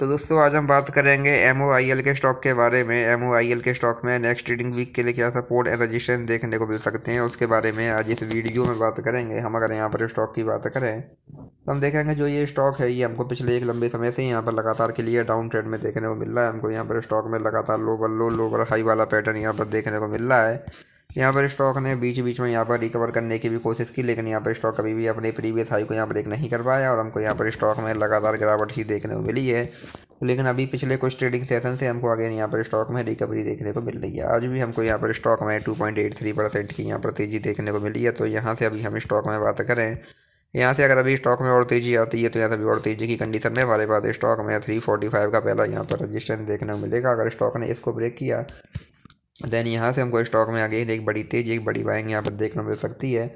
तो दोस्तों आज हम बात करेंगे एम के स्टॉक के बारे में एम के स्टॉक में नेक्स्ट ट्रेडिंग वीक के लिए क्या सपोर्ट एंड रजिस्ट्रेशन देखने को मिल सकते हैं उसके बारे में आज इस वीडियो में बात करेंगे हम अगर यहाँ पर स्टॉक की बात करें तो हम देखेंगे जो ये स्टॉक है ये हमको पिछले एक लंबे समय से यहाँ पर लगातार के लिए डाउन ट्रेंड में देखने को मिल रहा है हमको यहाँ पर स्टॉक में लगातार लोवर लो लोवर हाई वाला पैटर्न यहाँ पर देखने को मिल रहा है यहाँ पर स्टॉक ने बीच बीच में यहाँ पर रिकवर करने की भी कोशिश की लेकिन यहाँ पर स्टॉक कभी भी अपने प्रीवियस हाई को यहाँ ब्रेक नहीं कर पाया और हमको यहाँ पर स्टॉक में लगातार गिरावट ही देखने को मिली है लेकिन अभी पिछले कुछ ट्रेडिंग सेशन से हमको अगेन यहाँ पर स्टॉक में रिकवरी देखने को मिल रही है आज भी हमको यहाँ पर स्टॉक में टू परसेंट की यहाँ पर तेज़ी देखने को मिली है तो यहाँ से अभी हम स्टॉक में बात करें यहाँ से अगर अभी स्टॉक में और तेज़ी आती है तो यहाँ से भी और तेज़ी की कंडीशन में हमारे पास स्टॉक में थ्री फोर्टी फाइव का पहला यहाँ पर रजिस्टेंस देखने को मिलेगा अगर स्टॉक ने इसको ब्रेक किया देन यहाँ से हमको स्टॉक में आगे एक बड़ी तेज़ एक बड़ी बाइंग यहाँ पर देखने मिल सकती है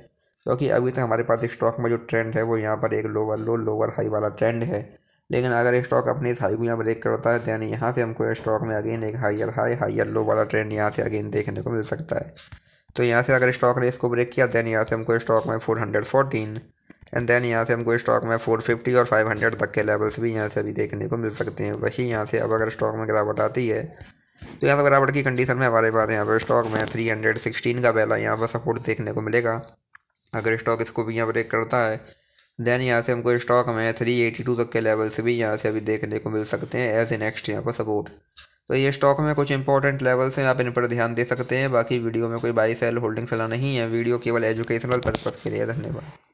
क्योंकि अभी तक तो हमारे पास स्टॉक में जो ट्रेंड है वो यहाँ पर एक लोअर लो लोअर हाई वाला ट्रेंड है लेकिन अगर स्टॉक अपने इस हाई को यहाँ ब्रेक करता है यानी यहाँ से हमको स्टॉक में अगेन एक हाइयर हाई हाइयर लो वाला ट्रेंड यहाँ से अगेन देखने को मिल सकता है तो यहाँ से अगर स्टॉक ने इसको ब्रेक किया दैन यहाँ से हमको स्टॉक में फोर हंड्रेड एंड देन यहाँ से हमको स्टॉक में फोर फिफ्टी और फाइव हंड्रेड तक के लेवल्स भी यहाँ से अभी देखने को मिल सकते हैं वही यहाँ से अब अगर स्टॉक में गिरावट आती है तो यहाँ से तो बराबर की कंडीशन में हमारे पास यहाँ पर स्टॉक में थ्री हंड्रेड सिक्सटीन का पहला यहाँ पर सपोर्ट देखने को मिलेगा अगर स्टॉक इसको भी यहाँ ब्रेक करता है देन यहाँ से हमको स्टॉक में थ्री एटी टू तक के लेवल से भी यहाँ से अभी देखने को मिल सकते हैं एज ए नेक्स्ट यहाँ पर सपोर्ट तो ये स्टॉक में कुछ इंपॉर्टेंट लेवल्स हैं आप इन पर ध्यान दे सकते हैं बाकी वीडियो में कोई बाई सेल होल्डिंग सलाह नहीं है वीडियो केवल एजुकेशनल पर्पज़ के लिए धन्यवाद